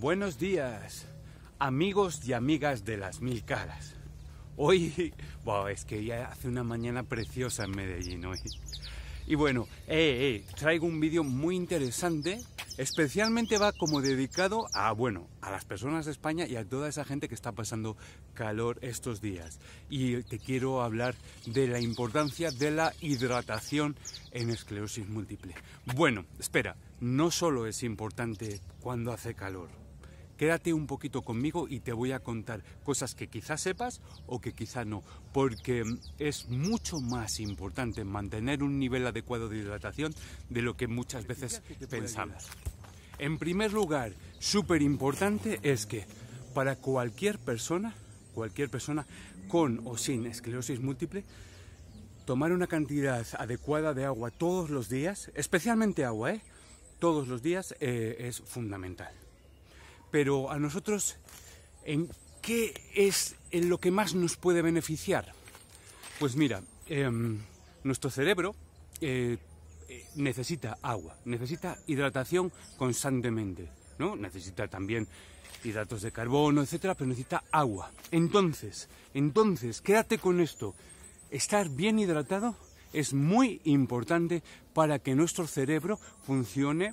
Buenos días, amigos y amigas de las mil caras. Hoy, wow, es que ya hace una mañana preciosa en Medellín hoy. Y bueno, eh, eh, traigo un vídeo muy interesante, especialmente va como dedicado a, bueno, a las personas de España y a toda esa gente que está pasando calor estos días. Y te quiero hablar de la importancia de la hidratación en esclerosis múltiple. Bueno, espera, no solo es importante cuando hace calor Quédate un poquito conmigo y te voy a contar cosas que quizás sepas o que quizás no, porque mm, es mucho más importante mantener un nivel adecuado de hidratación de lo que muchas veces pensamos. En primer lugar, súper importante es que para cualquier persona, cualquier persona con o sin esclerosis múltiple, tomar una cantidad adecuada de agua todos los días, especialmente agua, ¿eh? todos los días eh, es fundamental pero a nosotros, ¿en qué es en lo que más nos puede beneficiar? Pues mira, em, nuestro cerebro eh, eh, necesita agua, necesita hidratación constantemente, ¿no? Necesita también hidratos de carbono, etcétera, pero necesita agua. Entonces, entonces, quédate con esto. Estar bien hidratado es muy importante para que nuestro cerebro funcione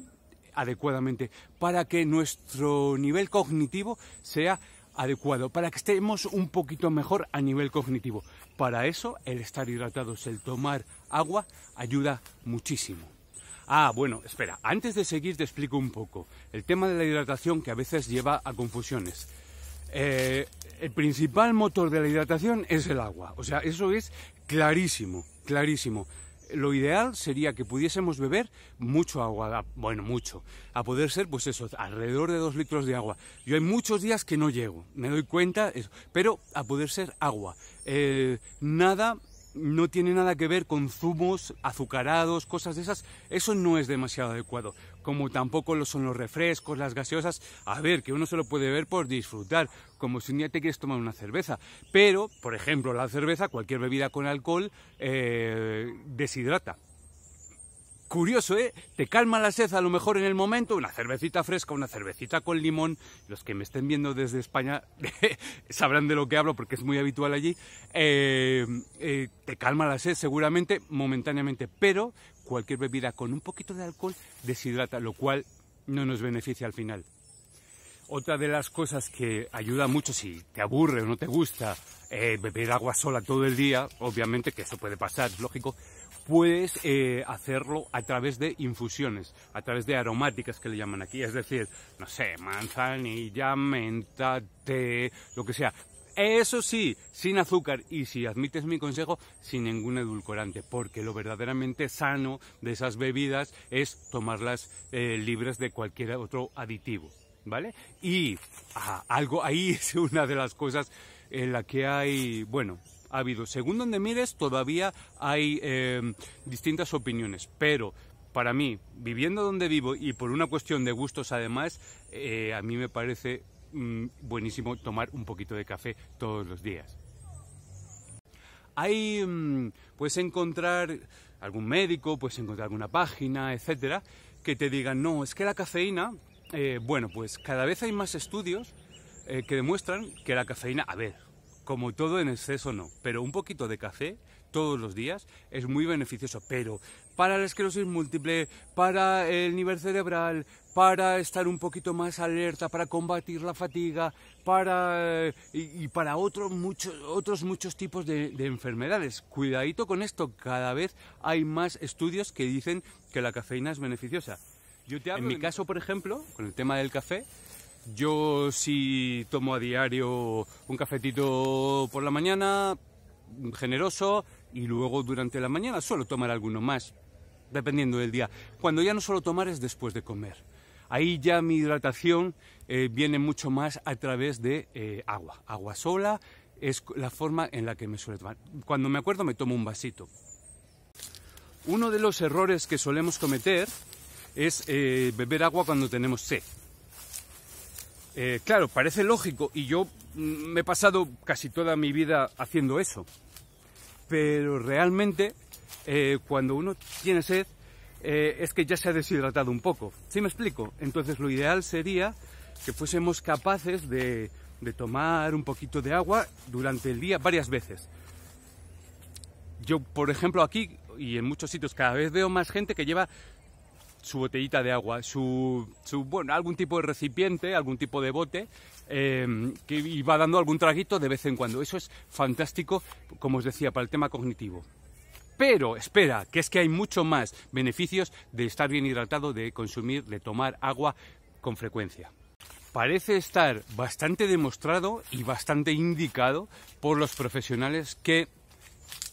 adecuadamente, para que nuestro nivel cognitivo sea adecuado, para que estemos un poquito mejor a nivel cognitivo. Para eso el estar hidratados, el tomar agua, ayuda muchísimo. Ah, bueno, espera, antes de seguir te explico un poco el tema de la hidratación que a veces lleva a confusiones. Eh, el principal motor de la hidratación es el agua, o sea, eso es clarísimo, clarísimo lo ideal sería que pudiésemos beber mucho agua, bueno, mucho, a poder ser, pues eso, alrededor de dos litros de agua. Yo hay muchos días que no llego, me doy cuenta, pero a poder ser agua. Eh, nada no tiene nada que ver con zumos azucarados, cosas de esas, eso no es demasiado adecuado como tampoco lo son los refrescos, las gaseosas. A ver, que uno se lo puede ver por disfrutar, como si un día te quieres tomar una cerveza. Pero, por ejemplo, la cerveza, cualquier bebida con alcohol, eh, deshidrata. Curioso, ¿eh? Te calma la sed a lo mejor en el momento, una cervecita fresca, una cervecita con limón. Los que me estén viendo desde España sabrán de lo que hablo porque es muy habitual allí. Eh, eh, te calma la sed seguramente, momentáneamente, pero cualquier bebida con un poquito de alcohol deshidrata, lo cual no nos beneficia al final. Otra de las cosas que ayuda mucho si te aburre o no te gusta eh, beber agua sola todo el día, obviamente que eso puede pasar, es lógico, puedes eh, hacerlo a través de infusiones, a través de aromáticas que le llaman aquí, es decir, no sé, manzanilla, menta, té, lo que sea, eso sí, sin azúcar y si admites mi consejo, sin ningún edulcorante, porque lo verdaderamente sano de esas bebidas es tomarlas eh, libres de cualquier otro aditivo, ¿vale? Y ah, algo ahí es una de las cosas en la que hay, bueno, ha habido, según donde mires, todavía hay em, distintas opiniones, pero para mí, viviendo donde vivo y por una cuestión de gustos además, eh, a mí me parece Mm, buenísimo tomar un poquito de café todos los días. Hay... Mm, puedes encontrar algún médico, puedes encontrar alguna página, etcétera, que te digan, no, es que la cafeína, eh, bueno, pues cada vez hay más estudios eh, que demuestran que la cafeína, a ver, como todo en exceso no, pero un poquito de café todos los días es muy beneficioso, pero para la esclerosis múltiple, para el nivel cerebral, para estar un poquito más alerta, para combatir la fatiga, para eh, y, para otro muchos otros muchos tipos de, enfermedades. Cuidadito con esto, cada vez hay más estudios que dicen que la cafeína es beneficiosa. Yo en mi caso, por ejemplo, con el tema del café, yo sí tomo a diario un cafetito por la mañana, generoso, y luego durante la mañana suelo tomar alguno más, dependiendo del día. Cuando ya no suelo tomar es después de comer. Ahí ya mi hidratación eh, viene mucho más a través de eh, agua. Agua sola es la forma en la que me suelo tomar. Cuando me acuerdo me tomo un vasito. Uno de los errores que solemos cometer es eh, beber agua cuando tenemos sed. Eh, claro, parece lógico y yo mm, me he pasado casi toda mi vida haciendo eso. Pero realmente, eh, cuando uno tiene sed, eh, es que ya se ha deshidratado un poco. ¿Sí me explico? Entonces lo ideal sería que fuésemos capaces de tomar un poquito de agua durante el día varias veces. Yo, por ejemplo, aquí y en muchos sitios cada vez veo más gente que lleva su botellita de agua, su, su bueno, algún tipo de recipiente, algún tipo de bote eh, que iba dando algún traguito de vez en cuando. Eso es fantástico, como os decía, para el tema cognitivo. Pero espera, que es que hay mucho más beneficios de estar bien hidratado, de consumir, de tomar agua con frecuencia parece estar bastante demostrado y bastante indicado por los profesionales que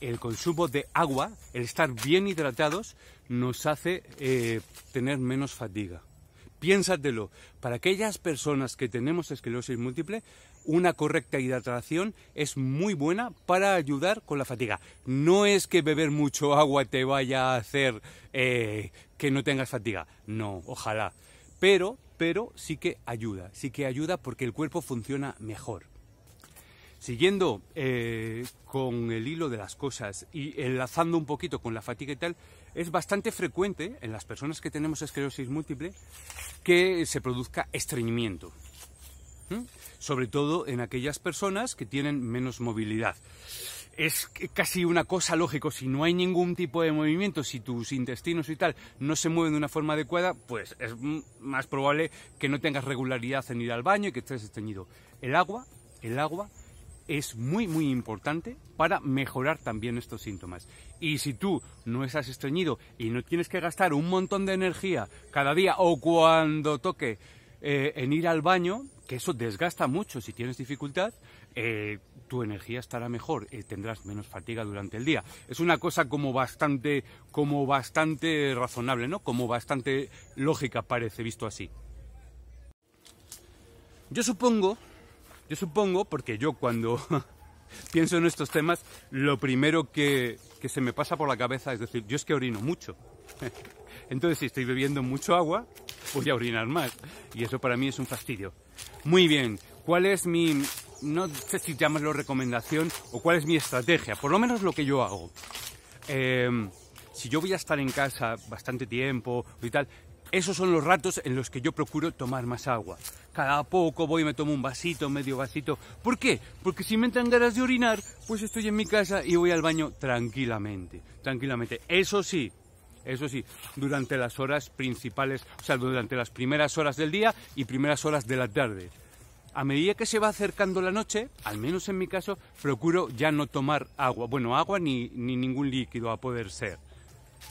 el consumo de agua, el estar bien hidratados, nos hace eh, tener menos fatiga. Piénsatelo, para aquellas personas que tenemos esclerosis múltiple, una correcta hidratación es muy buena para ayudar con la fatiga. No es que beber mucho agua te vaya a hacer eh, que no tengas fatiga, no, ojalá. Pero, pero sí que ayuda, sí que ayuda porque el cuerpo funciona mejor. Siguiendo eh, con el hilo de las cosas y enlazando un poquito con la fatiga y tal, es bastante frecuente en las personas que tenemos esclerosis múltiple que se produzca estreñimiento. Sobre todo en aquellas personas que tienen menos movilidad. Es casi una cosa lógica, si no hay ningún tipo de movimiento, si tus intestinos y tal no se mueven de una forma adecuada, pues es más probable que no tengas regularidad en ir al baño y que estés estreñido. El agua, el agua es muy muy importante para mejorar también estos síntomas. Y si tú no estás estreñido y no tienes que gastar un montón de energía cada día o cuando toque eh, en ir al baño, que eso desgasta mucho si tienes dificultad, eh, tu energía estará mejor, y eh, tendrás menos fatiga durante el día. Es una cosa como bastante, como bastante razonable, ¿no? Como bastante lógica parece visto así. Yo supongo yo supongo, porque yo cuando pienso en estos temas, lo primero que, se me pasa por la cabeza es decir, yo es que orino mucho. Entonces, si estoy bebiendo mucho agua, voy a orinar más. Y eso para mí es un fastidio. Muy bien, ¿cuál es mi, no sé si llamarlo recomendación o cuál es mi estrategia? Por lo menos lo que yo hago. Em, si yo voy a estar en casa bastante tiempo y tal, esos son los ratos en los que yo procuro tomar más agua. Cada poco voy y me tomo un vasito, medio vasito. ¿Por qué? Porque si me entran ganas de orinar, pues estoy en mi casa y voy al baño tranquilamente. Tranquilamente. Eso sí, eso sí, durante las horas principales, o sea, durante las primeras horas del día y primeras horas de la tarde. A medida que se va acercando la noche, al menos en mi caso, procuro ya no tomar agua. Bueno, agua ni, ni ningún líquido a poder ser.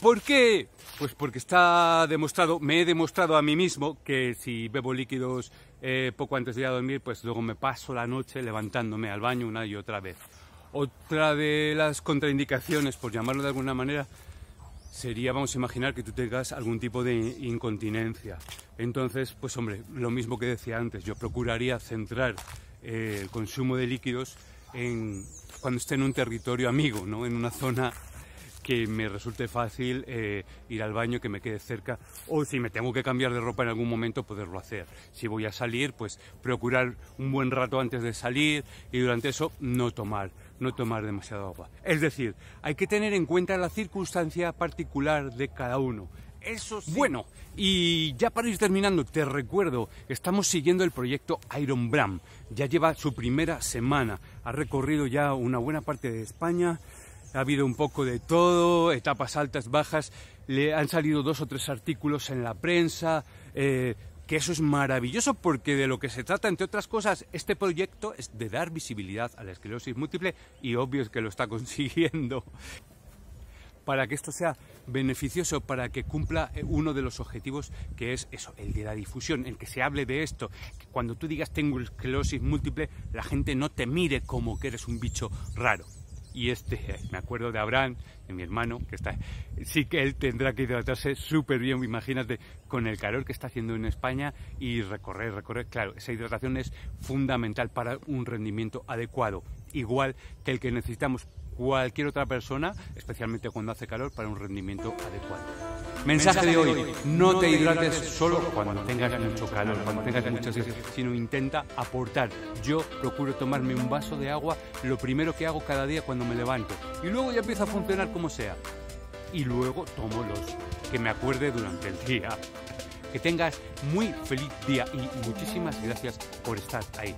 ¿Por qué? Pues porque está demostrado, me he demostrado a mí mismo que si bebo líquidos eh, poco antes de ir a dormir, pues luego me paso la noche levantándome al baño una y otra vez. Otra de las contraindicaciones, por llamarlo de alguna manera, sería, vamos a imaginar, que tú tengas algún tipo de incontinencia. Entonces, pues hombre, lo mismo que decía antes, yo procuraría centrar eh, el consumo de líquidos cuando esté en un territorio amigo, ¿no? en una zona que me resulte fácil eh, ir al baño, que me quede cerca, o si me tengo que cambiar de ropa en algún momento, poderlo hacer. Si voy a salir, pues procurar un buen rato antes de salir y durante eso no tomar, no tomar demasiado agua. Es decir, hay que tener en cuenta la circunstancia particular de cada uno. Eso sí. Bueno, y ya para ir terminando, te recuerdo, estamos siguiendo el proyecto Iron Bram. Ya lleva su primera semana. Ha recorrido ya una buena parte de España ha habido un poco de todo, etapas altas, bajas, le han salido dos o tres artículos en la prensa, eh, que eso es maravilloso porque de lo que se trata, entre otras cosas, este proyecto es de dar visibilidad a la esclerosis múltiple y obvio es que lo está consiguiendo. Para que esto sea beneficioso, para que cumpla eh, uno de los objetivos que es eso, el de la difusión, el que se hable de esto. Que cuando tú digas tengo esclerosis múltiple, la gente no te mire como que eres un bicho raro y este, me acuerdo de Abraham, de mi hermano, que está, sí que él tendrá que hidratarse súper bien, imagínate, con el calor que está haciendo en España y recorrer, recorrer. Claro, esa hidratación es fundamental para un rendimiento adecuado, igual que el que necesitamos cualquier otra persona, especialmente cuando hace calor, para un rendimiento adecuado. Mensaje de hoy, no te hidrates solo cuando tengas mucho calor, cuando tengas mucha sed, sino intenta aportar. Yo procuro tomarme un vaso de agua lo primero que hago cada día cuando me levanto y luego ya empieza a funcionar como sea. Y luego tomo los que me acuerde durante el día. Que tengas muy feliz día y muchísimas gracias por estar ahí.